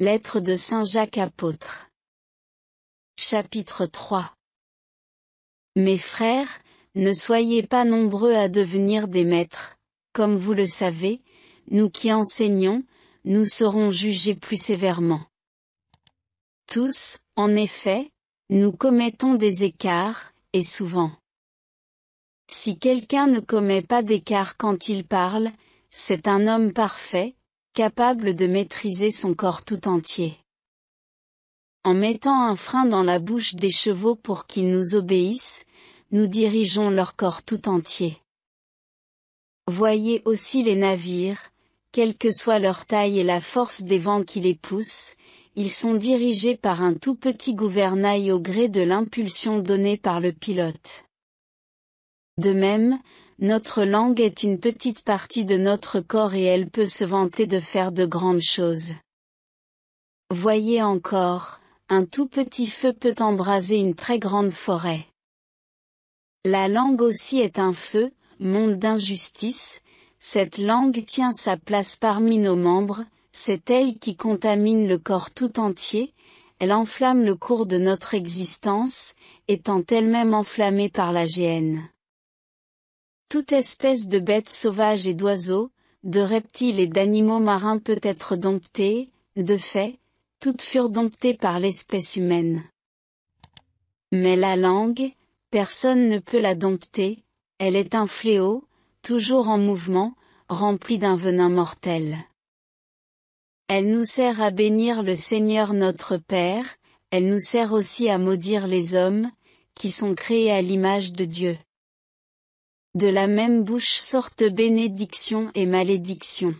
Lettre de Saint Jacques apôtre. Chapitre 3 Mes frères, ne soyez pas nombreux à devenir des maîtres, comme vous le savez, nous qui enseignons, nous serons jugés plus sévèrement. Tous, en effet, nous commettons des écarts, et souvent. Si quelqu'un ne commet pas d'écart quand il parle, c'est un homme parfait, capable de maîtriser son corps tout entier. En mettant un frein dans la bouche des chevaux pour qu'ils nous obéissent, nous dirigeons leur corps tout entier. Voyez aussi les navires, quelle que soit leur taille et la force des vents qui les poussent, ils sont dirigés par un tout petit gouvernail au gré de l'impulsion donnée par le pilote. De même, notre langue est une petite partie de notre corps et elle peut se vanter de faire de grandes choses. Voyez encore, un tout petit feu peut embraser une très grande forêt. La langue aussi est un feu, monde d'injustice, cette langue tient sa place parmi nos membres, c'est elle qui contamine le corps tout entier, elle enflamme le cours de notre existence, étant elle-même enflammée par la GN. Toute espèce de bêtes sauvages et d'oiseaux, de reptiles et d'animaux marins peut être domptée, de fait, toutes furent domptées par l'espèce humaine. Mais la langue, personne ne peut la dompter, elle est un fléau, toujours en mouvement, rempli d'un venin mortel. Elle nous sert à bénir le Seigneur notre Père, elle nous sert aussi à maudire les hommes, qui sont créés à l'image de Dieu. De la même bouche sortent bénédiction et malédiction.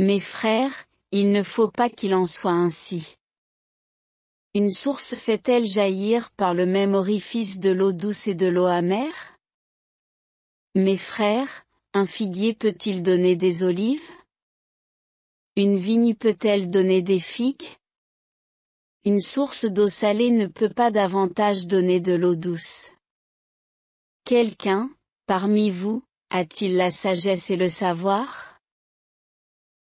Mes frères, il ne faut pas qu'il en soit ainsi. Une source fait-elle jaillir par le même orifice de l'eau douce et de l'eau amère Mes frères, un figuier peut-il donner des olives Une vigne peut-elle donner des figues Une source d'eau salée ne peut pas davantage donner de l'eau douce. Quelqu'un, parmi vous, a-t-il la sagesse et le savoir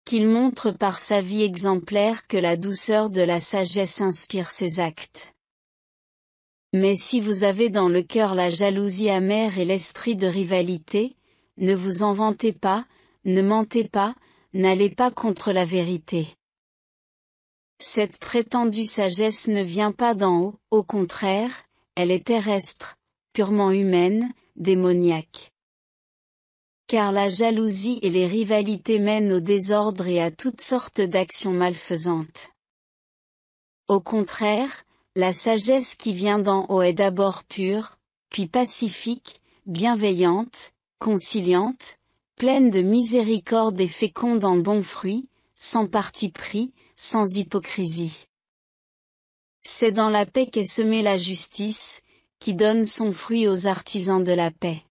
Qu'il montre par sa vie exemplaire que la douceur de la sagesse inspire ses actes. Mais si vous avez dans le cœur la jalousie amère et l'esprit de rivalité, ne vous en vantez pas, ne mentez pas, n'allez pas contre la vérité. Cette prétendue sagesse ne vient pas d'en haut, au contraire, elle est terrestre, purement humaine, démoniaque. Car la jalousie et les rivalités mènent au désordre et à toutes sortes d'actions malfaisantes. Au contraire, la sagesse qui vient d'en haut est d'abord pure, puis pacifique, bienveillante, conciliante, pleine de miséricorde et féconde en bons fruits, sans parti pris, sans hypocrisie. C'est dans la paix qu'est semée la justice, qui donne son fruit aux artisans de la paix.